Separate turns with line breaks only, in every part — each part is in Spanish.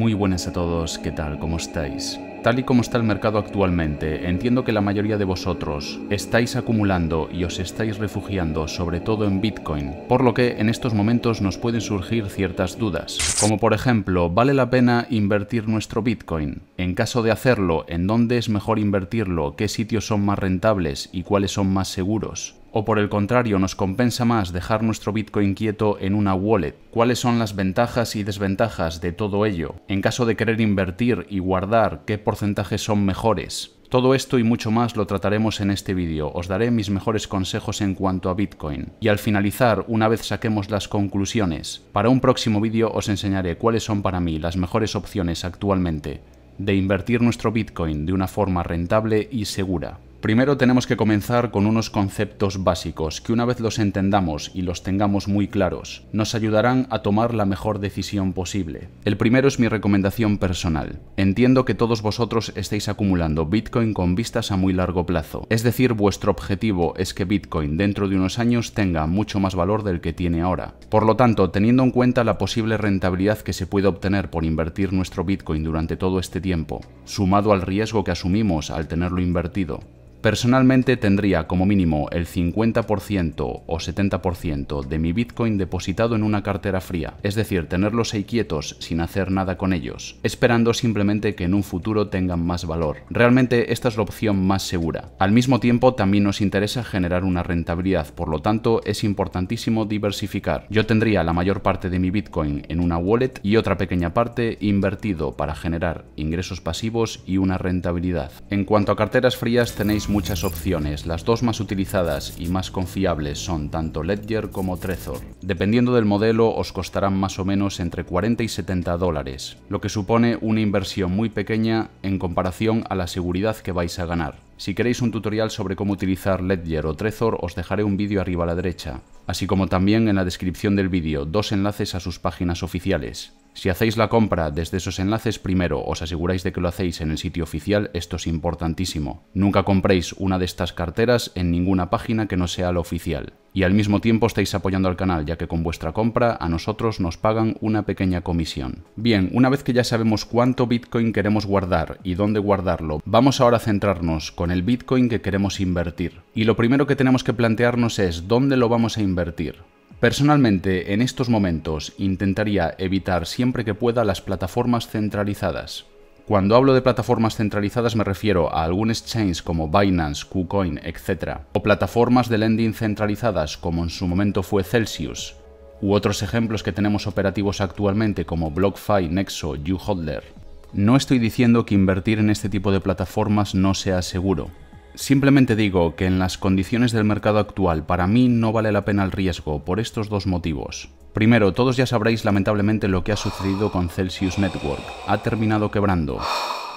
Muy buenas a todos, ¿qué tal? ¿Cómo estáis? Tal y como está el mercado actualmente, entiendo que la mayoría de vosotros estáis acumulando y os estáis refugiando sobre todo en Bitcoin, por lo que en estos momentos nos pueden surgir ciertas dudas, como por ejemplo, ¿vale la pena invertir nuestro Bitcoin? En caso de hacerlo, ¿en dónde es mejor invertirlo? ¿Qué sitios son más rentables y cuáles son más seguros? ¿O por el contrario nos compensa más dejar nuestro Bitcoin quieto en una wallet? ¿Cuáles son las ventajas y desventajas de todo ello? En caso de querer invertir y guardar, ¿qué porcentajes son mejores? Todo esto y mucho más lo trataremos en este vídeo, os daré mis mejores consejos en cuanto a Bitcoin. Y al finalizar, una vez saquemos las conclusiones, para un próximo vídeo os enseñaré cuáles son para mí las mejores opciones actualmente de invertir nuestro Bitcoin de una forma rentable y segura. Primero tenemos que comenzar con unos conceptos básicos que una vez los entendamos y los tengamos muy claros, nos ayudarán a tomar la mejor decisión posible. El primero es mi recomendación personal. Entiendo que todos vosotros estáis acumulando Bitcoin con vistas a muy largo plazo, es decir, vuestro objetivo es que Bitcoin dentro de unos años tenga mucho más valor del que tiene ahora. Por lo tanto, teniendo en cuenta la posible rentabilidad que se puede obtener por invertir nuestro Bitcoin durante todo este tiempo, sumado al riesgo que asumimos al tenerlo invertido, Personalmente tendría como mínimo el 50% o 70% de mi Bitcoin depositado en una cartera fría, es decir, tenerlos ahí quietos sin hacer nada con ellos, esperando simplemente que en un futuro tengan más valor. Realmente esta es la opción más segura. Al mismo tiempo también nos interesa generar una rentabilidad, por lo tanto es importantísimo diversificar. Yo tendría la mayor parte de mi Bitcoin en una wallet y otra pequeña parte invertido para generar ingresos pasivos y una rentabilidad. En cuanto a carteras frías tenéis muchas opciones, las dos más utilizadas y más confiables son tanto Ledger como Trezor. Dependiendo del modelo os costarán más o menos entre 40 y 70 dólares, lo que supone una inversión muy pequeña en comparación a la seguridad que vais a ganar. Si queréis un tutorial sobre cómo utilizar Ledger o Trezor, os dejaré un vídeo arriba a la derecha, así como también en la descripción del vídeo dos enlaces a sus páginas oficiales. Si hacéis la compra desde esos enlaces, primero os aseguráis de que lo hacéis en el sitio oficial, esto es importantísimo. Nunca compréis una de estas carteras en ninguna página que no sea la oficial. Y al mismo tiempo estáis apoyando al canal, ya que con vuestra compra a nosotros nos pagan una pequeña comisión. Bien, una vez que ya sabemos cuánto Bitcoin queremos guardar y dónde guardarlo, vamos ahora a centrarnos con el Bitcoin que queremos invertir. Y lo primero que tenemos que plantearnos es dónde lo vamos a invertir. Personalmente, en estos momentos intentaría evitar siempre que pueda las plataformas centralizadas. Cuando hablo de plataformas centralizadas me refiero a algunos exchanges como Binance, KuCoin, etc. O plataformas de lending centralizadas como en su momento fue Celsius. U otros ejemplos que tenemos operativos actualmente como BlockFi, Nexo, YouHodler. No estoy diciendo que invertir en este tipo de plataformas no sea seguro, Simplemente digo que en las condiciones del mercado actual para mí no vale la pena el riesgo por estos dos motivos. Primero, todos ya sabréis lamentablemente lo que ha sucedido con Celsius Network. Ha terminado quebrando.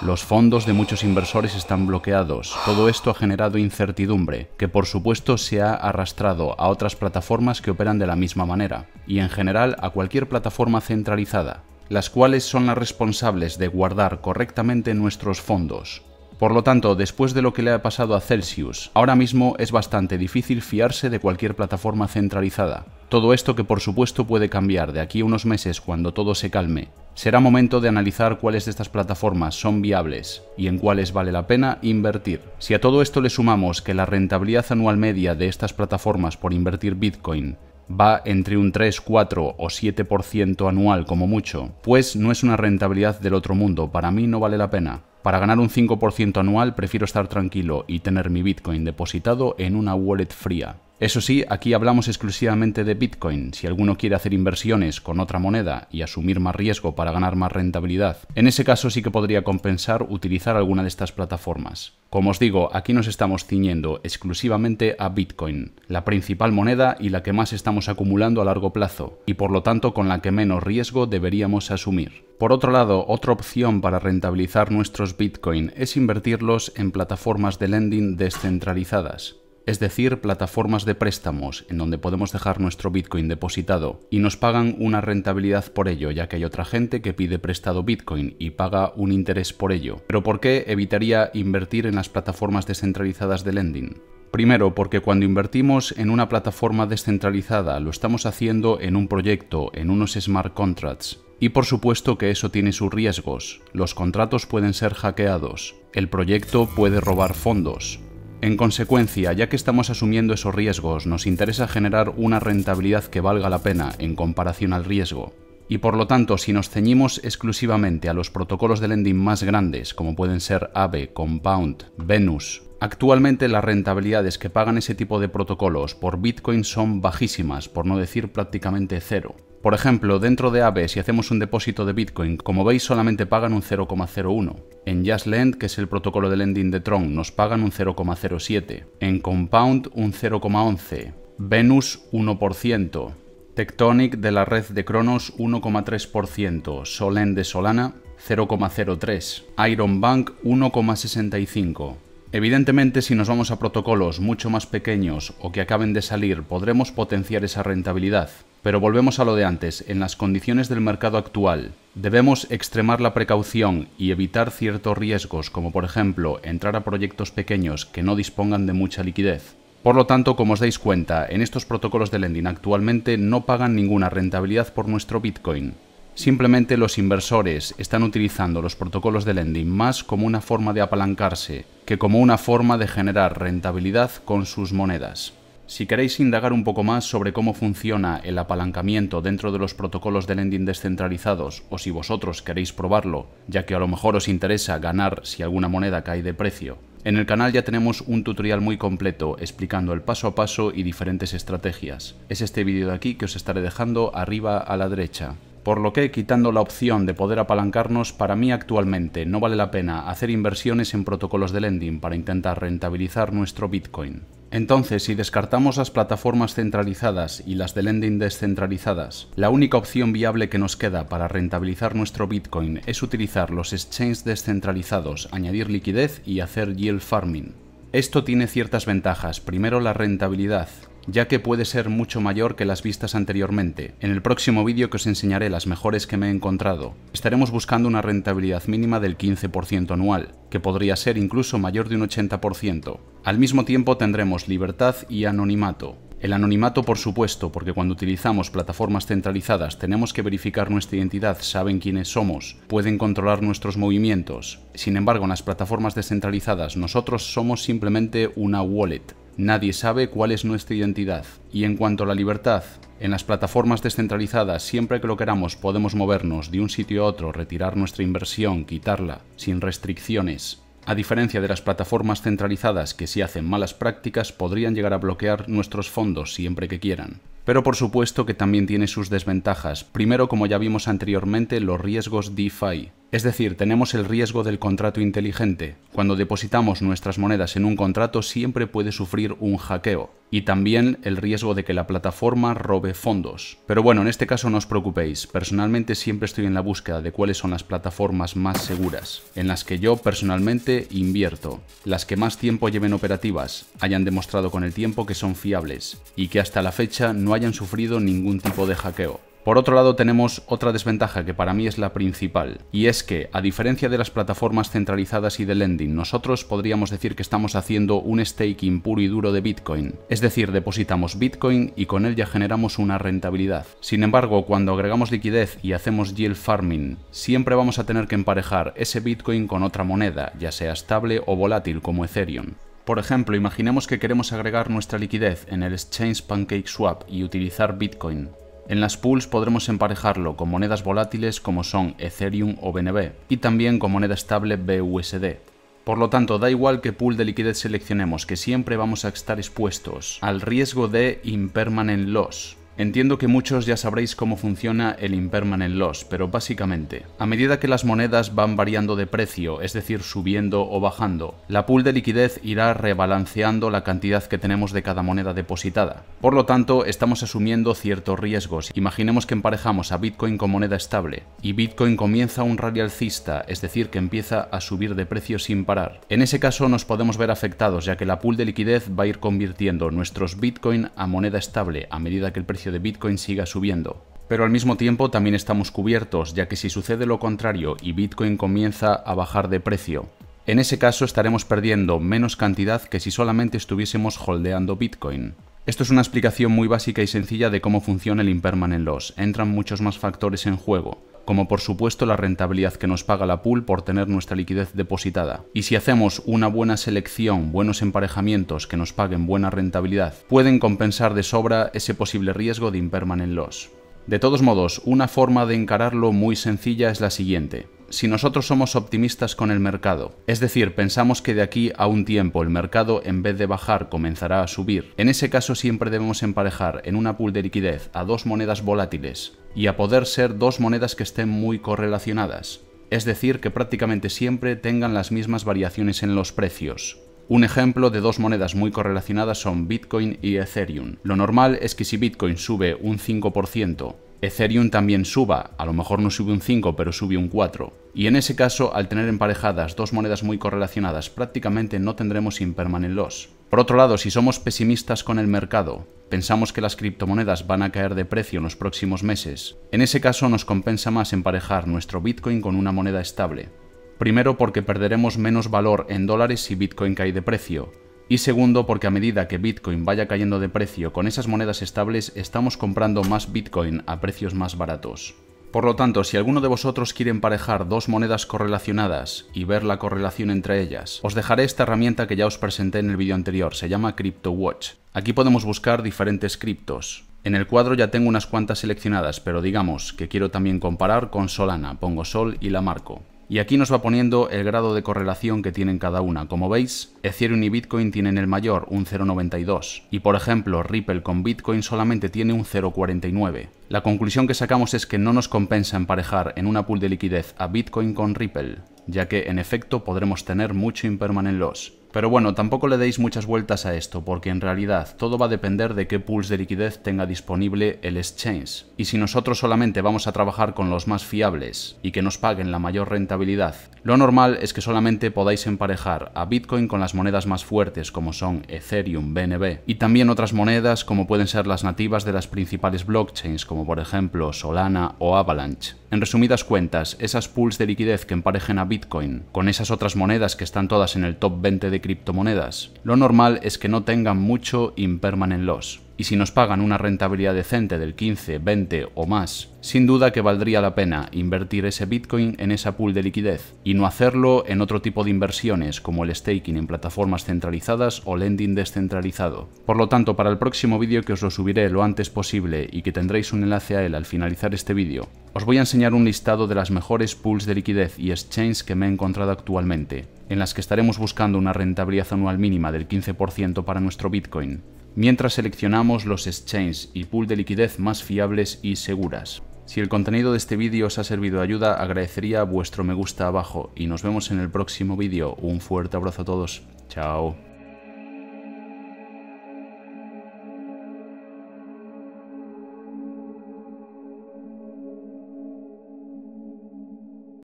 Los fondos de muchos inversores están bloqueados. Todo esto ha generado incertidumbre, que por supuesto se ha arrastrado a otras plataformas que operan de la misma manera, y en general a cualquier plataforma centralizada, las cuales son las responsables de guardar correctamente nuestros fondos, por lo tanto, después de lo que le ha pasado a Celsius, ahora mismo es bastante difícil fiarse de cualquier plataforma centralizada. Todo esto que por supuesto puede cambiar de aquí a unos meses cuando todo se calme. Será momento de analizar cuáles de estas plataformas son viables y en cuáles vale la pena invertir. Si a todo esto le sumamos que la rentabilidad anual media de estas plataformas por invertir Bitcoin va entre un 3, 4 o 7% anual como mucho, pues no es una rentabilidad del otro mundo, para mí no vale la pena. Para ganar un 5% anual prefiero estar tranquilo y tener mi Bitcoin depositado en una wallet fría. Eso sí, aquí hablamos exclusivamente de Bitcoin. Si alguno quiere hacer inversiones con otra moneda y asumir más riesgo para ganar más rentabilidad, en ese caso sí que podría compensar utilizar alguna de estas plataformas. Como os digo, aquí nos estamos ciñendo exclusivamente a Bitcoin, la principal moneda y la que más estamos acumulando a largo plazo, y por lo tanto con la que menos riesgo deberíamos asumir. Por otro lado, otra opción para rentabilizar nuestros Bitcoin es invertirlos en plataformas de lending descentralizadas es decir, plataformas de préstamos en donde podemos dejar nuestro Bitcoin depositado y nos pagan una rentabilidad por ello, ya que hay otra gente que pide prestado Bitcoin y paga un interés por ello. Pero ¿por qué evitaría invertir en las plataformas descentralizadas de lending? Primero, porque cuando invertimos en una plataforma descentralizada lo estamos haciendo en un proyecto, en unos smart contracts, y por supuesto que eso tiene sus riesgos. Los contratos pueden ser hackeados, el proyecto puede robar fondos, en consecuencia, ya que estamos asumiendo esos riesgos, nos interesa generar una rentabilidad que valga la pena en comparación al riesgo. Y por lo tanto, si nos ceñimos exclusivamente a los protocolos de lending más grandes, como pueden ser AVE, Compound, Venus Actualmente las rentabilidades que pagan ese tipo de protocolos por Bitcoin son bajísimas, por no decir prácticamente cero. Por ejemplo, dentro de Aave, si hacemos un depósito de Bitcoin, como veis solamente pagan un 0,01. En JustLend, que es el protocolo de lending de Tron, nos pagan un 0,07. En Compound, un 0,11. Venus, 1%. Tectonic de la red de Cronos, 1,3%. Solend de Solana, 0,03. Iron Bank, 1,65. Evidentemente, si nos vamos a protocolos mucho más pequeños o que acaben de salir, podremos potenciar esa rentabilidad. Pero volvemos a lo de antes, en las condiciones del mercado actual, debemos extremar la precaución y evitar ciertos riesgos, como por ejemplo entrar a proyectos pequeños que no dispongan de mucha liquidez. Por lo tanto, como os dais cuenta, en estos protocolos de lending actualmente no pagan ninguna rentabilidad por nuestro Bitcoin. Simplemente los inversores están utilizando los protocolos de lending más como una forma de apalancarse que como una forma de generar rentabilidad con sus monedas. Si queréis indagar un poco más sobre cómo funciona el apalancamiento dentro de los protocolos de lending descentralizados o si vosotros queréis probarlo, ya que a lo mejor os interesa ganar si alguna moneda cae de precio, en el canal ya tenemos un tutorial muy completo explicando el paso a paso y diferentes estrategias. Es este vídeo de aquí que os estaré dejando arriba a la derecha por lo que quitando la opción de poder apalancarnos, para mí actualmente no vale la pena hacer inversiones en protocolos de lending para intentar rentabilizar nuestro Bitcoin. Entonces, si descartamos las plataformas centralizadas y las de lending descentralizadas, la única opción viable que nos queda para rentabilizar nuestro Bitcoin es utilizar los exchanges descentralizados, añadir liquidez y hacer yield farming. Esto tiene ciertas ventajas, primero la rentabilidad, ya que puede ser mucho mayor que las vistas anteriormente. En el próximo vídeo que os enseñaré las mejores que me he encontrado, estaremos buscando una rentabilidad mínima del 15% anual, que podría ser incluso mayor de un 80%. Al mismo tiempo tendremos libertad y anonimato. El anonimato, por supuesto, porque cuando utilizamos plataformas centralizadas tenemos que verificar nuestra identidad, saben quiénes somos, pueden controlar nuestros movimientos. Sin embargo, en las plataformas descentralizadas nosotros somos simplemente una wallet, Nadie sabe cuál es nuestra identidad. Y en cuanto a la libertad, en las plataformas descentralizadas, siempre que lo queramos, podemos movernos de un sitio a otro, retirar nuestra inversión, quitarla, sin restricciones. A diferencia de las plataformas centralizadas que si hacen malas prácticas podrían llegar a bloquear nuestros fondos siempre que quieran. Pero por supuesto que también tiene sus desventajas. Primero, como ya vimos anteriormente, los riesgos DeFi. Es decir, tenemos el riesgo del contrato inteligente. Cuando depositamos nuestras monedas en un contrato siempre puede sufrir un hackeo y también el riesgo de que la plataforma robe fondos. Pero bueno, en este caso no os preocupéis, personalmente siempre estoy en la búsqueda de cuáles son las plataformas más seguras, en las que yo personalmente invierto, las que más tiempo lleven operativas, hayan demostrado con el tiempo que son fiables y que hasta la fecha no hayan sufrido ningún tipo de hackeo. Por otro lado tenemos otra desventaja que para mí es la principal, y es que, a diferencia de las plataformas centralizadas y de lending, nosotros podríamos decir que estamos haciendo un staking puro y duro de Bitcoin, es decir, depositamos Bitcoin y con él ya generamos una rentabilidad. Sin embargo, cuando agregamos liquidez y hacemos yield farming, siempre vamos a tener que emparejar ese Bitcoin con otra moneda, ya sea estable o volátil como Ethereum. Por ejemplo, imaginemos que queremos agregar nuestra liquidez en el exchange Pancake Swap y utilizar Bitcoin. En las pools podremos emparejarlo con monedas volátiles como son Ethereum o BNB y también con moneda estable BUSD. Por lo tanto, da igual qué pool de liquidez seleccionemos, que siempre vamos a estar expuestos al riesgo de impermanent loss, Entiendo que muchos ya sabréis cómo funciona el impermanent loss, pero básicamente, a medida que las monedas van variando de precio, es decir, subiendo o bajando, la pool de liquidez irá rebalanceando la cantidad que tenemos de cada moneda depositada. Por lo tanto, estamos asumiendo ciertos riesgos. Imaginemos que emparejamos a Bitcoin con moneda estable y Bitcoin comienza un rally alcista, es decir, que empieza a subir de precio sin parar. En ese caso nos podemos ver afectados, ya que la pool de liquidez va a ir convirtiendo nuestros Bitcoin a moneda estable a medida que el precio de Bitcoin siga subiendo. Pero al mismo tiempo también estamos cubiertos, ya que si sucede lo contrario y Bitcoin comienza a bajar de precio, en ese caso estaremos perdiendo menos cantidad que si solamente estuviésemos holdeando Bitcoin. Esto es una explicación muy básica y sencilla de cómo funciona el impermanent loss. Entran muchos más factores en juego como por supuesto la rentabilidad que nos paga la pool por tener nuestra liquidez depositada. Y si hacemos una buena selección, buenos emparejamientos que nos paguen buena rentabilidad, pueden compensar de sobra ese posible riesgo de impermanent loss. De todos modos, una forma de encararlo muy sencilla es la siguiente si nosotros somos optimistas con el mercado, es decir, pensamos que de aquí a un tiempo el mercado en vez de bajar comenzará a subir, en ese caso siempre debemos emparejar en una pool de liquidez a dos monedas volátiles y a poder ser dos monedas que estén muy correlacionadas, es decir, que prácticamente siempre tengan las mismas variaciones en los precios. Un ejemplo de dos monedas muy correlacionadas son Bitcoin y Ethereum. Lo normal es que si Bitcoin sube un 5%, Ethereum también suba, a lo mejor no sube un 5, pero sube un 4. Y en ese caso, al tener emparejadas dos monedas muy correlacionadas, prácticamente no tendremos impermanent loss. Por otro lado, si somos pesimistas con el mercado, pensamos que las criptomonedas van a caer de precio en los próximos meses, en ese caso nos compensa más emparejar nuestro Bitcoin con una moneda estable. Primero porque perderemos menos valor en dólares si Bitcoin cae de precio, y segundo, porque a medida que Bitcoin vaya cayendo de precio con esas monedas estables, estamos comprando más Bitcoin a precios más baratos. Por lo tanto, si alguno de vosotros quiere emparejar dos monedas correlacionadas y ver la correlación entre ellas, os dejaré esta herramienta que ya os presenté en el vídeo anterior, se llama CryptoWatch. Aquí podemos buscar diferentes criptos. En el cuadro ya tengo unas cuantas seleccionadas, pero digamos que quiero también comparar con Solana, pongo Sol y la marco. Y aquí nos va poniendo el grado de correlación que tienen cada una. Como veis, Ethereum y Bitcoin tienen el mayor, un 0,92. Y por ejemplo, Ripple con Bitcoin solamente tiene un 0,49. La conclusión que sacamos es que no nos compensa emparejar en una pool de liquidez a Bitcoin con Ripple, ya que en efecto podremos tener mucho impermanent loss. Pero bueno, tampoco le deis muchas vueltas a esto, porque en realidad todo va a depender de qué pools de liquidez tenga disponible el exchange. Y si nosotros solamente vamos a trabajar con los más fiables y que nos paguen la mayor rentabilidad, lo normal es que solamente podáis emparejar a Bitcoin con las monedas más fuertes como son Ethereum, BNB, y también otras monedas como pueden ser las nativas de las principales blockchains como por ejemplo Solana o Avalanche. En resumidas cuentas, esas pools de liquidez que emparejen a Bitcoin con esas otras monedas que están todas en el top 20 de criptomonedas. Lo normal es que no tengan mucho impermanent loss y si nos pagan una rentabilidad decente del 15, 20 o más, sin duda que valdría la pena invertir ese Bitcoin en esa pool de liquidez y no hacerlo en otro tipo de inversiones como el staking en plataformas centralizadas o lending descentralizado. Por lo tanto, para el próximo vídeo que os lo subiré lo antes posible y que tendréis un enlace a él al finalizar este vídeo, os voy a enseñar un listado de las mejores pools de liquidez y exchanges que me he encontrado actualmente, en las que estaremos buscando una rentabilidad anual mínima del 15% para nuestro Bitcoin mientras seleccionamos los exchanges y pool de liquidez más fiables y seguras. Si el contenido de este vídeo os ha servido de ayuda, agradecería vuestro me gusta abajo y nos vemos en el próximo vídeo. Un fuerte abrazo a todos. Chao.